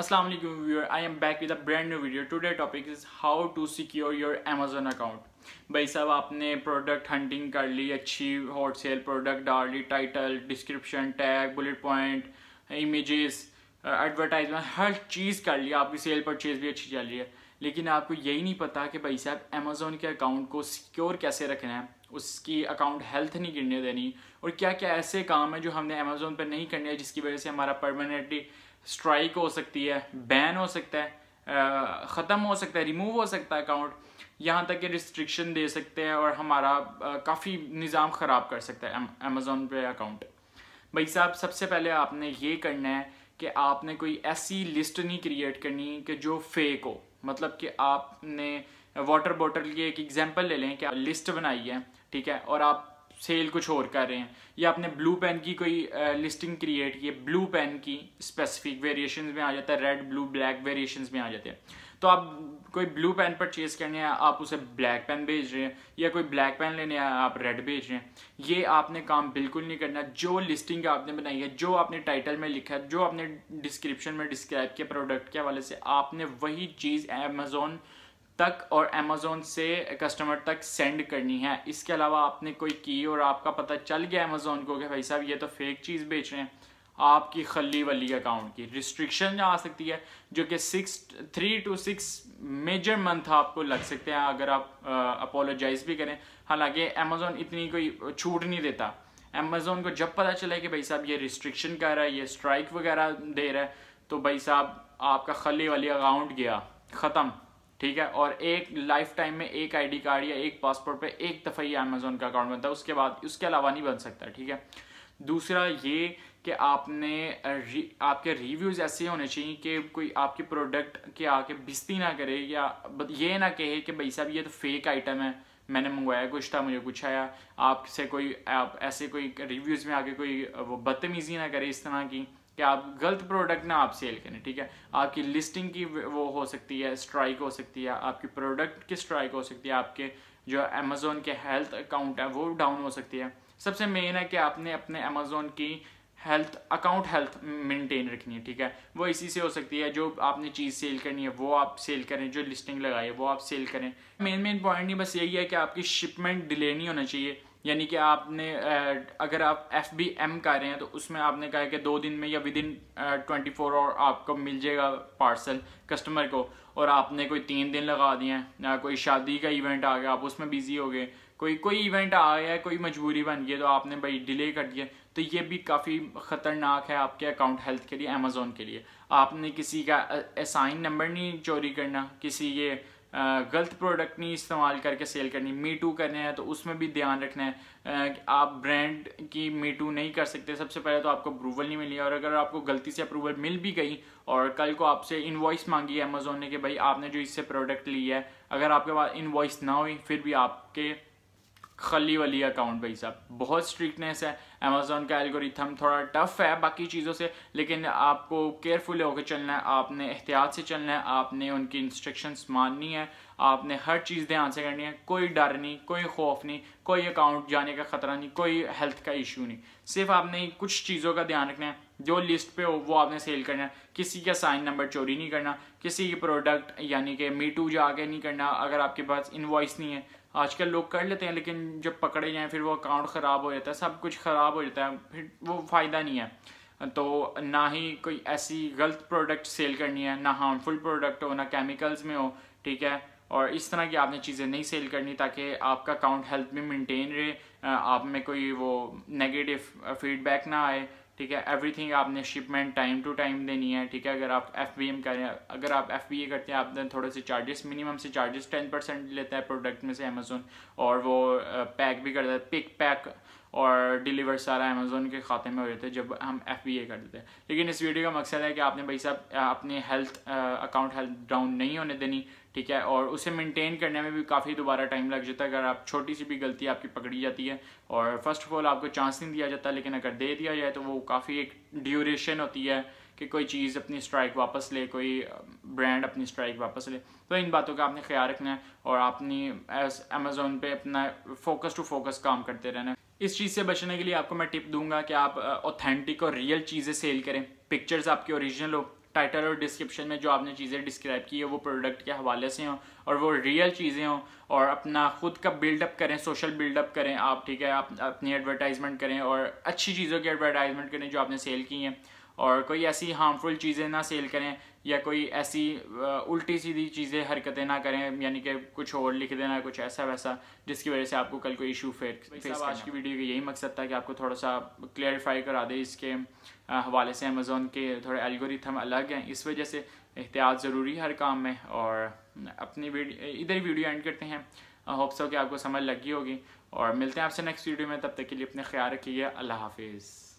Assalamu alaikum viewer I am back with a brand new video today topic is how to secure your Amazon account भाई साहब आपने product hunting कर ली अच्छी hot sale product डाल ली title description tag bullet point images advertisement हर चीज़ कर ली आपकी सेल परचेज भी अच्छी चल रही है लेकिन आपको यही नहीं पता कि भाई साहब अमेज़ोन के अकाउंट को सिक्योर कैसे रखना है उसकी अकाउंट हेल्थ नहीं गिरने देनी और क्या क्या ऐसे काम है जो हमने अमेज़ोन पर नहीं करने है जिसकी वजह से हमारा परमानेंटली स्ट्राइक हो सकती है बैन हो सकता है ख़त्म हो सकता है रिमूव हो सकता है अकाउंट यहाँ तक कि रिस्ट्रिक्शन दे सकते हैं और हमारा काफ़ी निज़ाम ख़राब कर सकता है अमेज़ोन पे अकाउंट भाई साहब सबसे पहले आपने ये करना है कि आपने कोई ऐसी लिस्ट नहीं क्रिएट करनी कि जो फेक हो मतलब कि आपने वाटर बॉटल की एक एग्जांपल ले लें कि आप लिस्ट बनाई है ठीक है और आप सेल कुछ और कर रहे हैं या आपने ब्लू पेन की कोई लिस्टिंग क्रिएट की ब्लू पेन की स्पेसिफिक वेरिएशन में आ जाता है रेड ब्लू ब्लैक वेरिएशन में आ जाते हैं तो आप कोई ब्लू पेन परचेज करने हैं आप उसे ब्लैक पेन भेज रहे हैं या कोई ब्लैक पेन लेने हैं आप रेड भेज रहे हैं ये आपने काम बिल्कुल नहीं करना जो लिस्टिंग आपने बनाई है जो आपने टाइटल में लिखा है जो आपने डिस्क्रिप्शन में डिस्क्राइब किया प्रोडक्ट के हवाले से आपने वही चीज़ अमेजोन तक और अमेज़ोन से कस्टमर तक सेंड करनी है इसके अलावा आपने कोई की और आपका पता चल गया अमेज़ोन को कि भाई साहब ये तो फेक चीज़ बेच रहे हैं आपकी खली वली अकाउंट की रिस्ट्रिक्शन आ सकती है जो कि six three two six major month आपको लग सकते हैं अगर आप अपोलोजाइज भी करें हालांकि अमेज़ोन इतनी कोई छूट नहीं देता अमेज़ोन को जब पता चले कि भाई साहब ये रिस्ट्रिक्शन कर रहा है ये स्ट्राइक वगैरह दे रहा है तो भाई साहब आपका खली वाली अकाउंट गया ख़त्म ठीक है और एक लाइफ टाइम में एक आईडी कार्ड या एक पासपोर्ट पे एक दफ़ा ही अमेजोन का अकाउंट बनता है उसके बाद उसके अलावा नहीं बन सकता ठीक है दूसरा ये कि आपने आपके रिव्यूज़ ऐसे होने चाहिए कि कोई आपके प्रोडक्ट के आके बिस्ती ना करे या ये ना कहे कि भाई साहब ये तो फेक आइटम है मैंने मंगवाया कुछ था मुझे कुछ आया आपसे कोई आप ऐसे कोई रिव्यूज़ में आके कोई वो बदतमीज़ी ना करे इस तरह की कि आप गलत प्रोडक्ट ना आप सेल करें ठीक है आपकी लिस्टिंग की वो हो सकती है स्ट्राइक हो सकती है आपकी प्रोडक्ट की स्ट्राइक हो सकती है आपके जो अमेज़ोन के हेल्थ अकाउंट है वो डाउन हो सकती है सबसे मेन है कि आपने अपने अमेज़ोन की हेल्थ अकाउंट हेल्थ मेंटेन रखनी है ठीक है वो इसी से हो सकती है जो आपने चीज़ सेल करनी है वो आप सेल करें जो लिस्टिंग लगाई है वो आप सेल करें मेन मेन पॉइंट नहीं बस यही है कि आपकी शिपमेंट डिले नहीं होना चाहिए यानी कि आपने अगर आप एफ बी एम कर रहे हैं तो उसमें आपने कहा कि दो दिन में या within twenty four hour आपको मिल जाएगा पार्सल कस्टमर को और आपने कोई तीन दिन लगा दिए हैं कोई शादी का इवेंट आ गया आप उसमें बिज़ी हो गए कोई कोई इवेंट आ गया कोई मजबूरी बन गई तो आपने भाई डिले कर दिया तो ये भी काफ़ी ख़तरनाक है आपके अकाउंट हेल्थ के लिए अमेज़ोन के लिए आपने किसी का असाइन नंबर नहीं चोरी करना किसी के गलत प्रोडक्ट नहीं इस्तेमाल करके सेल करनी मी टू करने हैं तो उसमें भी ध्यान रखना है कि आप ब्रांड की मी टू नहीं कर सकते सबसे पहले तो आपको अप्रूवल नहीं मिली और अगर आपको गलती से अप्रूवल मिल भी गई और कल को आपसे इन्वॉइस मांगी है अमेजोन ने कि भाई आपने जो इससे प्रोडक्ट लिया है अगर आपके पास इन्वॉइस ना हुई फिर भी आपके खली वली अकाउंट भाई साहब बहुत स्ट्रिक्टनेस है अमेजोन का एल्गोरिथम थोड़ा टफ है बाकी चीज़ों से लेकिन आपको केयरफुल होकर चलना है आपने एहतियात से चलना है आपने उनकी इंस्ट्रक्शंस माननी है आपने हर चीज़ ध्यान से करनी है कोई डर नहीं कोई खौफ नहीं कोई अकाउंट जाने का ख़तरा नहीं कोई हेल्थ का इशू नहीं सिर्फ आपने कुछ चीज़ों का ध्यान रखना है जो लिस्ट पे हो वो आपने सेल करना है किसी का साइन नंबर चोरी नहीं करना किसी की प्रोडक्ट यानी कि मीटू जाके नहीं करना अगर आपके पास इन्वॉइस नहीं है आजकल लोग कर लेते हैं लेकिन जब पकड़े जाएँ फिर वो अकाउंट ख़राब हो जाता है सब कुछ ख़राब हो जाता है फिर वो फ़ायदा नहीं है तो ना ही कोई ऐसी गलत प्रोडक्ट सेल करनी है ना हार्मफुल प्रोडक्ट हो ना केमिकल्स में हो ठीक है और इस तरह की आपने चीज़ें नहीं सेल करनी ताकि आपका अकाउंट हेल्थ में मेंटेन रहे आप में कोई वो नेगेटिव फीडबैक ना आए ठीक है एवरीथिंग आपने शिपमेंट टाइम टू टाइम देनी है ठीक है अगर आप एफ बी एम करें अगर आप एफ बी ए करते हैं आप थोड़े से चार्जेस मिनिमम से चार्जेस टेन परसेंट लेता है प्रोडक्ट में से अमेजोन और वो पैक भी करता है पिक पैक और डिलीवर सारा अमेज़ोन के खाते में हो जाते जब हम एफ बी ए कर देते हैं लेकिन इस वीडियो का मकसद है कि आपने भाई साहब अपने हेल्थ अकाउंट हेल्थ डाउन नहीं होने देनी ठीक है और उसे मेंटेन करने में भी काफ़ी दोबारा टाइम लग जाता है अगर आप छोटी सी भी गलती आपकी पकड़ी जाती है और फर्स्ट ऑफ ऑल आपको चांस नहीं दिया जाता लेकिन अगर दे दिया जाए तो वो काफ़ी एक ड्यूरेशन होती है कि कोई चीज़ अपनी स्ट्राइक वापस ले कोई ब्रांड अपनी स्ट्राइक वापस ले तो इन बातों का आपने ख्याल रखना है और आपने अमेज़ोन पे अपना फोकस टू फोकस काम करते रहना है इस चीज़ से बचने के लिए आपको मैं टिप दूंगा कि आप ऑथेंटिक और रियल चीज़ें सेल करें पिक्चर्स आपकी ओरिजिनल हो टाइटल और डिस्क्रिप्शन में जो आपने चीज़ें डिस्क्राइब की है वो प्रोडक्ट के हवाले से हों और वो रियल चीज़ें हों और अपना ख़ुद का बिल्डअप करें सोशल बिल्डअप करें आप ठीक है आप अपनी एडवर्टाइजमेंट करें और अच्छी चीज़ों की एडवर्टाइजमेंट करें जो आपने सेल की हैं और कोई ऐसी हार्मफुल चीज़ें ना सेल करें या कोई ऐसी उल्टी सीधी चीज़ें हरकतें ना करें यानी कि कुछ और लिख देना कुछ ऐसा वैसा जिसकी वजह से आपको कल कोई इशू फेर फेस आज की वीडियो का यही मकसद था कि आपको थोड़ा सा क्लियरिफाई करा दे इसके हवाले से अमेज़ोन के थोड़े एल्गोरिथम अलग हैं इस वजह से एहतियात ज़रूरी है हर काम में और अपनी वीडियो इधर ही वीडियो एंड करते हैं होप सो कि आपको समझ लगी होगी और मिलते हैं आपसे नेक्स्ट वीडियो में तब तक के लिए अपने ख्याल रखिएगा अल्लाह हाफिज़